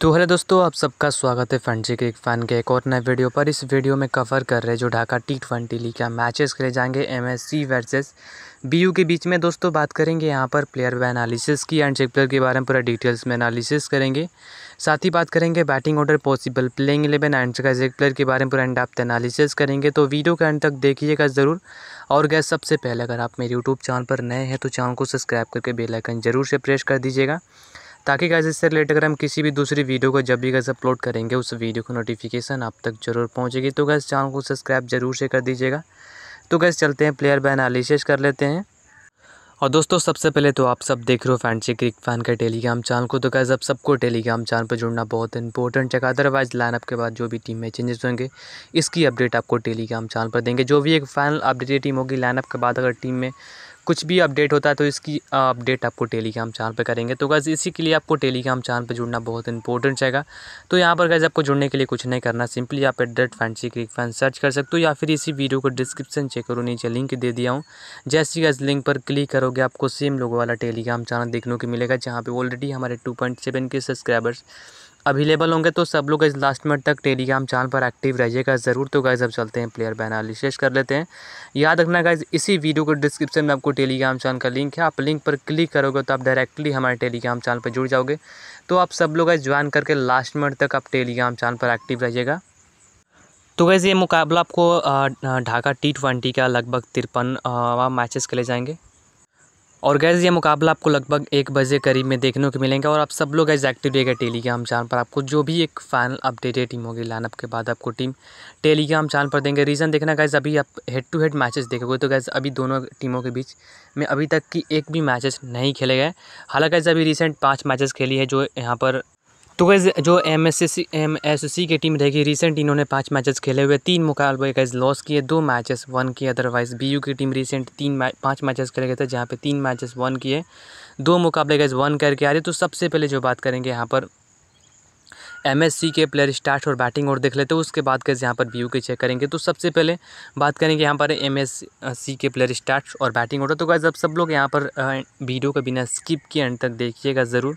तो हेलो दोस्तों आप सबका स्वागत है फंड जी एक फैन के एक और नए वीडियो पर इस वीडियो में कवर कर रहे जो ढाका टी ट्वेंटी लीग का मैचेस खेले जाएंगे एमएससी वर्सेस बीयू के बीच में दोस्तों बात करेंगे यहाँ पर प्लेयर व एनालिसिस की एंड चेक प्लेयर के बारे में पूरा डिटेल्स में एनालिसिस करेंगे साथ ही बात करेंगे batting order possible playing eleven and check player के बारे में पूरा एंड आपते एनालिसिस करेंगे तो वीडियो के एंड तक देखिएगा ज़रूर और गैस सबसे पहले अगर आप मेरे यूट्यूब चैनल पर नए हैं तो चैनल को सब्सक्राइब करके बेलाइकन जरूर से प्रेस कर दीजिएगा ताकि गैस इससे रिलेटेड अगर हम किसी भी दूसरी वीडियो को जब भी गैस अपलोड करेंगे उस वीडियो को नोटिफिकेशन आप तक जरूर पहुँचेगी तो गैस चैनल को सब्सक्राइब जरूर से कर दीजिएगा तो गैस चलते हैं प्लेयर बाय एनालिसिस कर लेते हैं और दोस्तों सबसे पहले तो आप सब देख रहे हो फैंसी क्रिक फैन का टेलीग्राम चैनल को तो कैसे अब सबको टेलीग्राम चैनल पर जुड़ना बहुत इंपॉर्टेंट है अदरवाइज लाइनअप के बाद जो भी टीम में चेंजेस होंगे इसकी अपडेट आपको टेलीग्राम चैनल पर देंगे जो भी एक फाइनल अपडेटेड टीम होगी लाइनअप के बाद अगर टीम में कुछ भी अपडेट होता है तो इसकी अपडेट आपको टेलीग्राम चैनल पर करेंगे तो गैस इसी के लिए आपको टेलीग्राम चैनल पर जुड़ना बहुत इंपॉर्टेंट रहेगा तो यहाँ पर गैस आपको जुड़ने के लिए कुछ नहीं करना सिंपली आप एड्रेट फैंसी क्रिक फैन सर्च कर सकते हो या फिर इसी वीडियो को डिस्क्रिप्शन चेक करो नीचे लिंक दे दिया हूँ जैसे गैस लिंक पर क्लिक करोगे आपको सेम लोगों वाला टेलीग्राम चैनल देखने को मिलेगा जहाँ पर ऑलरेडी हमारे टू के सब्सक्राइबर्स अवेलेबल होंगे तो सब लोग इस लास्ट मिनट तक टेलीग्राम चैनल पर एक्टिव रहिएगा ज़रूर तो गाइज अब चलते हैं प्लेयर बैन एनालिसिस कर लेते हैं याद रखना गाइज इसी वीडियो के डिस्क्रिप्शन में आपको टेलीग्राम चैनल का लिंक है आप लिंक पर क्लिक करोगे तो आप डायरेक्टली हमारे टेलीग्राम चैनल पर जुड़ जाओगे तो आप सब लोग ज्वाइन करके लास्ट मिनट तक आप टेलीग्राम चैनल पर एक्टिव रहिएगा तो वैसे ये मुकाबला आपको ढाका टी ट्वेंटी का लगभग तिरपन मैचेस खेले जाएंगे और गैज़ ये मुकाबला आपको लगभग एक बजे करीब में देखने को मिलेंगे और आप सब लोग गैज़ एक्टिव रहेगा टेलीग्राम चैनल पर आपको जो भी एक फाइनल अपडेट है टीम होगी लाइनअप के बाद आपको टीम टेलीग्राम चैनल पर देंगे रीज़न देखना गैस अभी आप हेड टू हेड मैचेस देखोगे तो गैस अभी दोनों टीमों के बीच में अभी तक की एक भी मैचेस नहीं खेले गए हालांकि अभी रिसेंट पाँच मैचेस खेली है जो यहाँ पर तो गैज़ जो M S C M S C की टीम रहेगी रिसेंट इन्होंने पांच मैचेस खेले हुए तीन मुकाबले गैज़ लॉस किए दो मैचेस वन किए अदरवाइज़ बी यू की टीम रिसेंट तीन मैच पाँच मैचेस खेले गए थे जहाँ पे तीन मैचेस वन किए दो मुकाबले गैज़ वन करके आ रही तो सबसे पहले जो बात करेंगे यहाँ पर एम एस सी के प्लेयर स्टार्ट और बैटिंग और देख लेते हैं उसके बाद कैसे यहाँ पर बी यू के चेक करेंगे तो सबसे पहले बात करेंगे यहाँ पर एम एस सी के प्लेयर स्टार्ट और बैटिंग ऑर्डर तो कैसे अब सब लोग यहाँ पर वीडियो का बिना स्किप किए अंत तक देखिएगा ज़रूर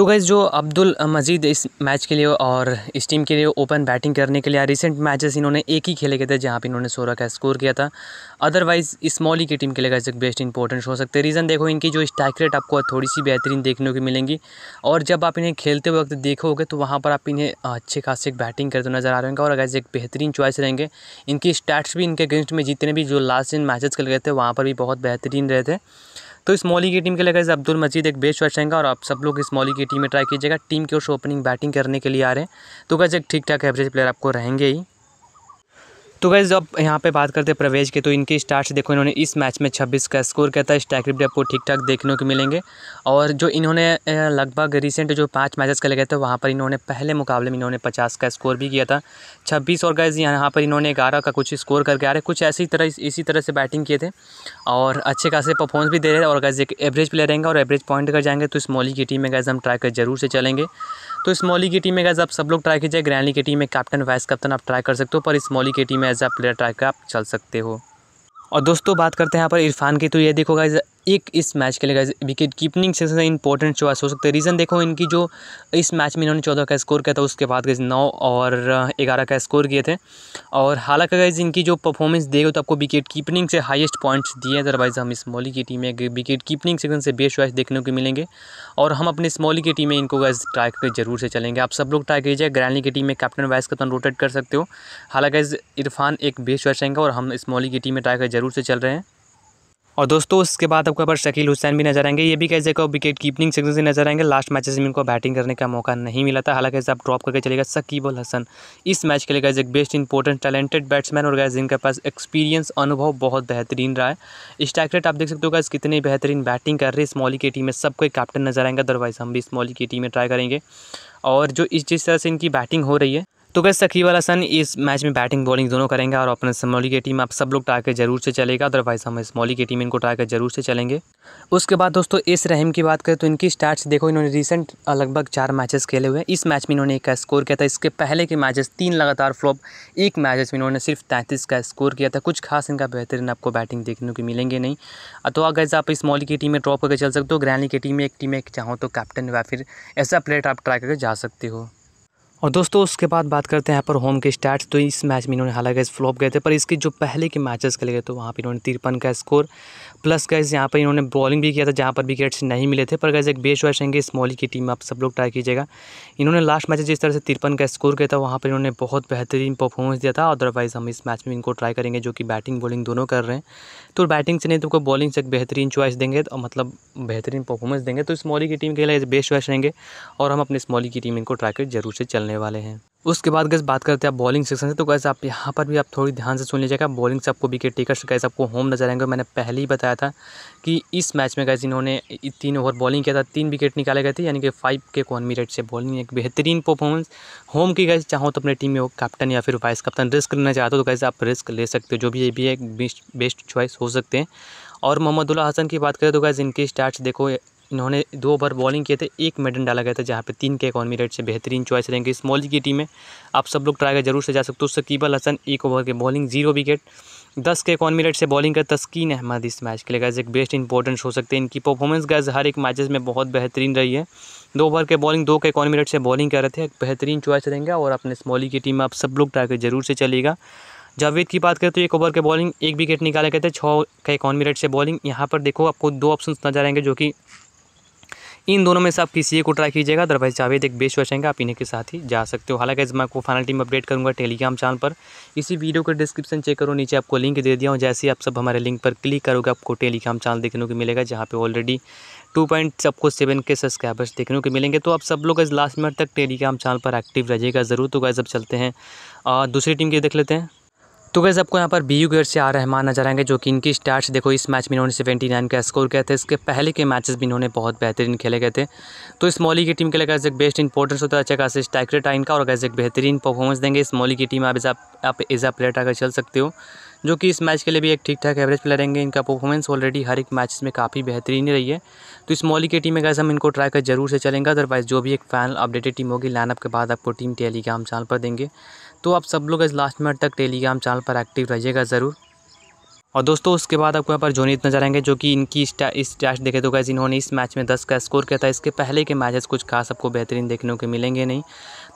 तो गैस जो अब्दुल मजीद इस मैच के लिए और इस टीम के लिए ओपन बैटिंग करने के लिए रिसेंट मैचेस इन्होंने एक ही खेले गए थे जहाँ पे इन्होंने सोलह का स्कोर किया था अदरवाइज़ स्मॉली की टीम के लिए गैस एक बेस्ट इंपॉर्टेंस हो सकते रीज़न देखो इनकी जो स्ट्राइक रेट आपको थोड़ी सी बेहतरीन देखने को मिलेंगी और जब आप इन्हें खेलते वक्त देखोगे तो वहाँ पर आप इन्हें अच्छे एक बैटिंग करते नज़र आ रहे होंगे और गैस एक बेहतरीन चॉइस रहेंगे इनकी स्टैट्स भी इनके अगेंस्ट में जितने भी जो लास्ट इन मैचेस खेल गए थे वहाँ पर भी बहुत बेहतरीन रहे थे तो इस मॉली की टीम के लिए गए अब्दुल मजीद एक बेस्ट बैट्समैन का और आप सब लोग इस मॉली की टीम में ट्राई कीजिएगा टीम के उस ओपनिंग बैटिंग करने के लिए आ रहे हैं तो कैसे एक ठीक ठाक एवरेज प्लेयर आपको रहेंगे ही तो गैस जब यहाँ पे बात करते हैं प्रवेश के तो इनके स्टार्ट से देखो इन्होंने इस मैच में 26 का स्कोर किया था स्ट्राइक रेट आपको ठीक ठाक देखने को मिलेंगे और जो इन्होंने लगभग रिसेंट जो पाँच मैचेस खेले गए थे वहाँ पर इन्होंने पहले मुकाबले में इन्होंने पचास का स्कोर भी किया था छब्बीस और गैस यहाँ पर इन्होंने ग्यारह का कुछ स्कोर करके आ रहे कुछ ऐसी तरह इसी तरह से बैटिंग किए थे और अच्छे खासे परफॉर्मेंस भी दे रहे थे और गैस एक एवरेज प्लेयर रहेंगे और एवरेज पॉइंट कर जाएंगे तो स्मॉली की टीम में गैस हम ट्राई कर जरूर से चलेंगे तो स्मॉली की टीम में गैस आप सब लोग ट्राई कीजिए ग्रैंडली की टीम में कैप्टन वाइस कैप्टन आप ट्राई कर सकते हो पर स्मॉली की टीम में एज अ प्लेयर ट्राई कर आप चल सकते हो और दोस्तों बात करते हैं यहाँ पर इरफान की तो ये देखो गाइज एक इस मैच के लिए विकेट कीपनिंग से इंपॉर्टेंट चॉइस हो सकते हैं रीज़न देखो इनकी जो इस मैच में इन्होंने चौदह का स्कोर किया था उसके बाद गए नौ और uh, ग्यारह का स्कोर किए थे और हालांकि गए इनकी जो परफॉर्मेंस देगा तो आपको विकेट कीपनिंग से हाईएस्ट पॉइंट्स दिए अदरवाइज हम इस की टीम में विकेट कीपनिंग सेक्शन से बेस्ट चॉइस देखने को मिलेंगे और हम अपने स्मॉली की टीम में इनको गैस ट्राई करके जरूर से चलेंगे आप सब लोग ट्राई कीजिए ग्रैंडली की टीम में कैप्टन वाइस तुम रोटेट कर सकते हो हालांकि इरफान एक बेस्ट चॉइस रहेंगे और हम स्मॉली की टीम में ट्राई कर जरूर से चल रहे हैं और दोस्तों उसके बाद आपको यहाँ पर शकील हुसैन भी नजर आएंगे ये भी कैसे का विकेट कीपिंग सेक्शन से नजर आएंगे लास्ट मैचेस में इनको बैटिंग करने का मौका नहीं मिला था हालांकि आप ड्रॉप करके चलेगा सकीब अल हसन इस मैच के लिए गैज एक बेस्ट इंपॉर्टेंट टैलेंटेड बैट्समैन और गैज इनके पास एक्सपीरियंस अनुभव बहुत बेहतरीन रहा है स्ट्राइक रेट आप देख सकते हो गैस कितनी बेहतरीन बैटिंग कर रही है स्मॉली की टीम में सबको एक कैप्टन नजर आएंगे अदरवाइज हम भी स्मॉली की टीम में ट्राई करेंगे और जो इस जिस तरह से इनकी बैटिंग हो रही है तो गैस सखी वाला सन इस मैच में बैटिंग बॉलिंग दोनों करेंगे और अपने स्मॉली की टीम आप सब लोग टारगेट जरूर से चलेगा अदरवाइज हम स्मॉली की टीम इनको टारगेट जरूर से चलेंगे उसके बाद दोस्तों इस रहीम की बात करें तो इनकी स्टार्ट देखो इन्होंने रिसेंट लगभग चार मैचेस खेले हुए इस मैच में इन्होंने एक का स्कोर किया था इसके पहले के मैचेस तीन लगातार फ्लॉप एक मैचेस में इन्होंने सिर्फ तैंतीस का स्कोर किया था कुछ खास इनका बेहतरीन आपको बैटिंग देखने को मिलेंगे नहीं तो अगर आप स्मॉली की टीम में ड्रॉप करके चल सकते हो ग्रैनी की टीम में एक टीम में चाहो तो कैप्टन या फिर ऐसा प्लेयर आप ट्राई करके जा सकते हो और दोस्तों उसके बाद बात करते हैं यहाँ पर होम के स्टार्ट तो इस मैच में इन्होंने हालांकि फ्लॉप गए थे पर इसके जो पहले के मैचेस खेले गए तो वहाँ पर इन्होंने तिरपन का स्कोर प्लस गैस यहाँ पर इन्होंने बॉलिंग भी किया था जहाँ पर विकेट्स नहीं मिले थे पर गैस एक बेस्ट वॉश रहेंगे स्मॉली की टीम आप सब लोग ट्राई कीजिएगा इन्होंने लास्ट मैच जिस तरह से तिरपन का स्कोर किया था वहाँ पर इन्होंने बहुत बेहतरीन परफॉर्मेंस दिया था अदरवाइज़ हम इस मैच में इनको ट्राई करेंगे जो कि बैटिंग बॉलिंग दोनों कर रहे हैं तो बैटिंग से नहीं तो उनको बॉलिंग से एक बेहतरीन चॉइस मतलब देंगे तो मतलब बेहतरीन परफॉर्मेंस देंगे तो स्मॉली की टीम के लिए बेस्ट वॉश रहेंगे और हम अपने स्मॉली की टीम इनको ट्राई कर जरूर से चलने वाले हैं उसके बाद गैस बात करते हैं आप बॉलिंग सेक्शन से तो गैस आप यहाँ पर भी आप थोड़ी ध्यान से सुन लीजिएगा बॉलिंग से आपको विकेट टेकर्स गैस आपको होम नजर आएंगे मैंने पहले ही बताया था कि इस मैच में गैस इन्होंने तीन ओवर बॉलिंग किया था तीन विकेट निकाले गए थे यानी कि फाइव के कॉनमी रेट से बॉलिंग एक बेहतरीन परफॉर्मेंस होम की गैस चाहो तो अपने टीम में कैप्टन या फिर वाइस कप्टन रिस्क लेना चाहते हो तो गैस आप रिस्क ले सकते हो जो भी ये भी एक बेस्ट बेस्ट चॉइस हो सकते हैं और मोहम्मदुल्ला हसन की बात करें तो गैस इनके स्टार्ट देखो इन्होंने दो ओवर बॉलिंग किए थे एक मेडन डाला गया था जहाँ पे तीन के इकॉनमी रेट से बेहतरीन चॉइस रहेंगे इस मौली की टीम में आप सब लोग ट्राई कर जरूर से जा सकते हो सकीबल हसन एक ओवर के बॉलिंग जीरो विकेट दस के इकॉनमी रेट से बॉलिंग का तस्कीन अहमद इस मैच के लिए गैज एक बेस्ट इंपॉर्टेंस हो सकते हैं इनकी परफॉर्मेंस गैज हर एक मैचेस में बहुत बेहतरीन रही है दो ओवर के बॉलिंग दो के इकॉनमी रेट से बॉलिंग कर रहे थे एक बेहतरीन चॉइस रहेंगे और अपने स्मॉली की टीम में आप सब लोग ट्राई कर जरूर से चलेगा जावेद की बात करें तो एक ओवर के बॉलिंग एक विकेट निकाले गए थे छः का इकॉनमी रेट से बॉलिंग यहाँ पर देखो आपको दो ऑप्शन नजर आएंगे जो कि इन दोनों में से आप किसी एक को ट्राई कीजिएगा अदरवाइज जावेद एक बेस्ट क्वेश्चन है आप इन्हीं के साथ ही जा सकते हो हालांकि मैं आपको फाइनल टीम अपडेट करूँगा टेलीग्राम चैनल पर इसी वीडियो का डिस्क्रिप्शन चेक करो नीचे आपको लिंक दे दिया हूँ जैसे ही आप सब हमारे लिंक पर क्लिक करोगे आपको टेलीग्राम चैनल देखने को मिलेगा जहाँ पर ऑलरेडी टू पॉइंट सबको सेवन के सब्सक्राइबर्स देखने को मिलेंगे तो आप सब लोग लास्ट मिनट तक टेलीग्राम चैनल पर एक्टिव रहिएगा ज़रूर तो गाइज अब चलते हैं दूसरी टीम की देख लेते हैं तो वैसे आपको यहाँ पर बी यू गेट से आर रहमान नजर आएंगे जो कि इनकी स्टार्ट देखो इस मैच में इन्होंने सेवेंटी नाइन का स्कोर किया था इसके पहले के मैचेस भी इन्होंने बहुत बेहतरीन खेले गए थे तो इस मौली की टीम के लिए कैसे एक बेस्ट इंपॉर्टेंस होता है अच्छा खास स्ट्राइक रेट इनका और कैसे एक बेहतरीन परफॉर्मेंस देंगे इस मौली की टीम आप आप एज आ प्लेयर आकर चल सकते हो जो कि इस मैच के लिए भी एक ठीक ठाक एवरेज प्लेयर रहेंगे इनका परफॉर्मेंस ऑलरेडी हर एक मैच में काफ़ी बेहतरीन ही रही है तो इस मौली की टीम में कैसे हम इनको ट्राई कर जरूर से चलेंगे अदरवाइज जो भी एक फाइनल अपडेटेड टीम होगी लाइनअप के बाद आपको टीम टेलीग्राम चैनल पर देंगे तो आप सब लोग इस लास्ट मिनट तक टेलीग्राम चैनल पर एक्टिव रहिएगा ज़रूर और दोस्तों उसके बाद आपको यहाँ पर जोनीत नजर आएंगे जो कि इनकी इस टैस्ट देखे तो गैस इन्होंने इस मैच में दस का स्कोर किया था इसके पहले के मैचेस कुछ खास आपको बेहतरीन देखने को मिलेंगे नहीं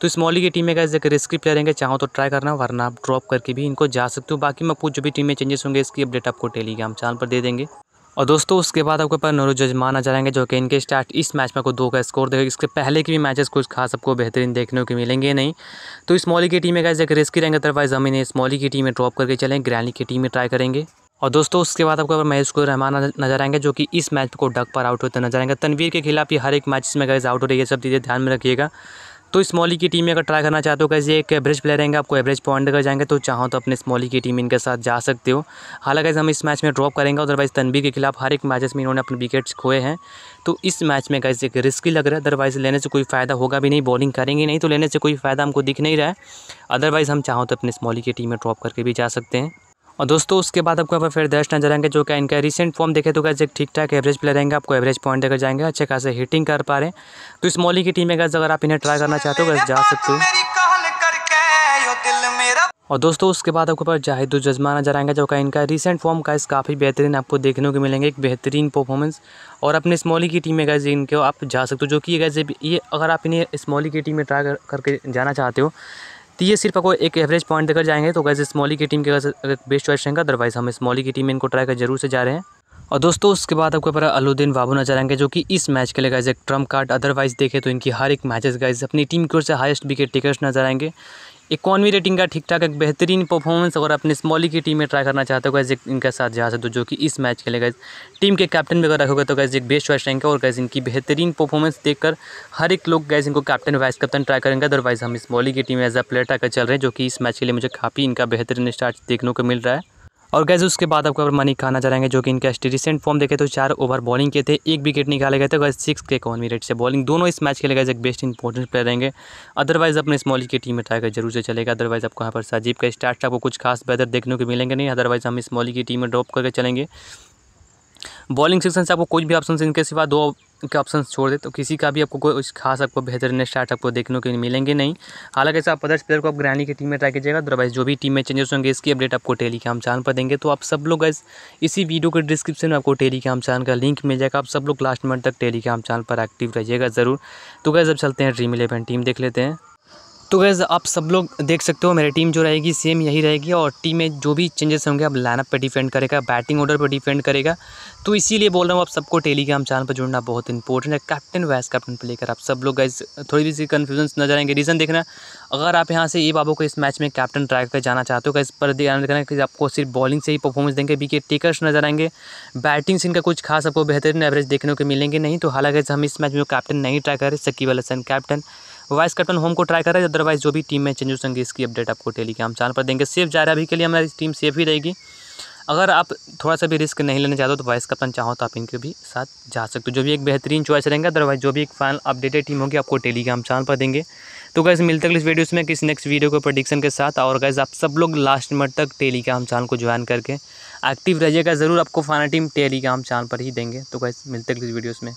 तो इस मॉली की टीम में गैस एक रिस्की प्लेयर रहेंगे चाहो तो ट्राई करना वरना आप ड्रॉप करके भी इनको जा सकते हो बाकी मैं कुछ जो भी टीम में चेंजेस होंगे इसकी अपडेट आपको टेलीग्राम चैनल पर दे देंगे और दोस्तों उसके बाद आपके पास नरूज जजमान आ जाएंगे जो कि इनके स्टार्ट इस मैच में आपको दो का स्कोर देगा इसके पहले के भी मैचेस कुछ खास आपको बेहतरीन देखने को मिलेंगे नहीं तो स्मॉली की टीम में कैसे एक रिस्की रहेंगे अदरवाइज हम इन्हें स्मॉली की टीम में ड्रॉप करके चलें ग्रैनी की टीम में ट्राई करेंगे और दोस्तों उसके बाद पास महेश को रहमान नजर आएंगे जो कि इस मैच को डक पर आउट होते नजर आएंगे तनवीर के खिलाफ ये हर एक मैच में गैस आउट हो रही है सब चीज़ें ध्यान में रखिएगा तो स्मॉली की टीम में अगर ट्राई करना चाहते हो कैसे एक एवरेज प्लेयर रहेंगे आपको एवरेज पॉइंट अगर जाएंगे तो चाहो तो अपने स्मॉली की टीम इनके साथ जा सकते हो हालांकि हम इस मैच में ड्रॉप करेंगे अदरवाइज़ तनबी के खिलाफ हर एक मैचेस में इन्होंने अपने विकेट्स खोए हैं तो इस मैच में कैसे एक रिस्की लग रहा है अदरवाइज़ लेने से कोई फ़ायदा होगा भी नहीं बॉलिंग करेंगे नहीं तो लेने से कोई फ़ायदा हमको दिख नहीं रहा है अदरवाइज़ हम चाहो तो अपने स्मॉली की टीम में ड्रॉप करके भी जा सकते हैं और दोस्तों उसके बाद आपको यहाँ पर फिर दर्श नजर आएंगे जो कि इनका रिसेंट फॉर्म देखे तो कैसे ठीक ठाक एवरेज प्लेयर रहेंगे आपको एवरेज पॉइंट देकर जाएंगे अच्छे खासे हिटिंग कर पा रहे हैं तो इस मॉली की टीम में अगर आप इन्हें ट्राई करना चाहते हो बस जा सकते हो और दोस्तों उसके बाद आपको जाहिद जाहिदुल नजर आएंगे जो का इनका रिसेंट फॉर्म का इस काफ़ी बेहतरीन आपको देखने को मिलेंगे एक बेहतरीन परफॉर्मेंस और अपने स्मॉली की टीम में गए इनके आप जा सकते हो जो कि ये गए ये अगर आप इन्हें स्मॉली की टीम में ट्राई करके जाना चाहते हो तो ये सिर्फ आपको एक एवरेज पॉइंट देकर जाएंगे तो गैस स्मॉली की टीम के अगर बेस्ट चॉइस रहेंगे अदरवाइज हम स्मॉली की टीम में इनको ट्राई कर जरूर से जा रहे हैं और दोस्तों उसके बाद आपको पर अलुद्दीन बाबू नजर आएंगे जो कि इस मैच के लिए गाइज एक ट्रम्प कार्ड अदरवाइज देखे तो इनकी हर एक मैचेस गाइज अपनी टीम की ओर से हाईएस्ट विकेट टेकर्स नजर आएंगे इकॉनमी रेटिंग का ठीक ठाक एक बेहतरीन परफॉर्मेंस अगर अपने स्मॉली की टीम में ट्राई करना चाहते हो एक इनके साथ जा सकते हो जो कि इस मैच के लिए गैज टीम के कैप्टन भी अगर रखोगे तो गैस एक बेस्ट वाइस है और गैस इनकी बेहतरीन परफॉर्मेंस देखकर हर एक लोग गैस इनको कैप्टन वाइस कैप्टन ट्राई करेंगे अदरवाइज हम स्मॉली की team as a player try कर चल रहे हैं जो कि इस मैच के लिए मुझे काफ़ी इनका बेहतरीन स्टार्ट देखने को मिल रहा है और गैस उसके बाद आपको मनी खाना चाहेंगे जो कि इनके रिसेंट फॉर्म देखे तो चार ओवर बॉलिंग के थे एक विकेट निकाले गए थे गैस सिक्स के इकोनमी रेट से बॉलिंग दोनों इस मैच के लिए गए एक बेस्ट इंपॉर्टेंट प्लेयर रहेंगे अदरवाइज अपने स्मॉली की टीम में टाइगर जरूर से चलेगा अदरवाइज आपको यहाँ पर साजीब का स्टार्ट आपको कुछ खास बेहतर देखने को मिलेंगे नहीं अदरवाइज हम स्मॉली की टीम में ड्रॉप करके चलेंगे बॉलिंग सेक्शन से आपको कुछ भी ऑप्शन इनके सिवा दो के ऑप्शन छोड़ दे तो किसी का भी आपको कोई खास आपको बेहतरीन स्टार्टअप को देखने को मिलेंगे नहीं हालांकि ऐसा आप अदर्स प्लेयर को आप ग्रैनी की टीम में ट्राई कीजिएगा अदरवाइज जो भी टीम में चेंजेस होंगे इसकी अपडेट आपको टेलीग्राम चैनल पर देंगे तो आप सब लोग इसी वीडियो के डिस्क्रिप्शन में आपको टेलीग्राम चैनल का लिंक मिल जाएगा आप सब लोग लास्ट मिनट तक टेलीग्राम चैनल पर एक्टिव रहिएगा ज़रूर तो गैस अब चलते हैं ड्रीम इलेवन टीम देख लेते हैं तो गैज़ आप सब लोग देख सकते हो मेरी टीम जो रहेगी सेम यही रहेगी और टीम में जो भी चेंजेस होंगे अब लाइनअप पे डिपेंड करेगा बैटिंग ऑर्डर पे डिपेंड करेगा तो इसीलिए बोल रहा हूँ आप सबको टेलीग्राम चैनल पर जुड़ना बहुत इंपॉर्टेंट है कैप्टन वाइस कैप्टन पर लेकर आप सब लोग गैस थोड़ी सी कन्फ्यूजन नजर आएंगे रीज़न देखना अगर आप यहाँ से ये बाबू को इस मैच में कैप्टन ट्राई कर जाना चाहते हो गैस पर ध्यान देखना कि आपको सिर्फ बॉलिंग से ही परफॉर्मेंस देंगे विकेट टेकर्स नजर आएंगे बैटिंग से इनका कुछ खास आपको बेहतरीन एवरेज देखने को मिलेंगे नहीं तो हालांकि हम इस मैच में कैप्टन नहीं ट्राई करें Shakib Al Hasan captain vice captain होम को ट्राई कर रहे हैं अदरवाइज जो भी टीम में चेंजेस होंगे इसकी अपडेट आपको टेलीग्राम चैनल पर देंगे सेफ जा रहा अभी के लिए हमारी टीम सेफ ही रहेगी अगर आप थोड़ा सा भी रिस्क नहीं लेना चाहते हो तो वाइस कप्तान चाहो तो आप इनके भी साथ जा सकते हो जो भी एक बेहतरीन चॉइस रहेंगे अदरवाइज जो भी एक फाइनल अपडेटेड टीम होगी आपको टेलीग्राम चैनल पर देंगे तो गैस मिलते हैं इस वीडियोस में किसी नेक्स्ट वीडियो को प्रोडिक्शन के साथ और गैस आप सब लोग लास्ट मिनट तक टेलीग्राम चैनल को ज्वाइन करके एक्टिव रहिएगा ज़रूर आपको फाइनल टीम टेलीग्राम चैनल पर ही देंगे तो गैस मिलते इस वीडियोज़ में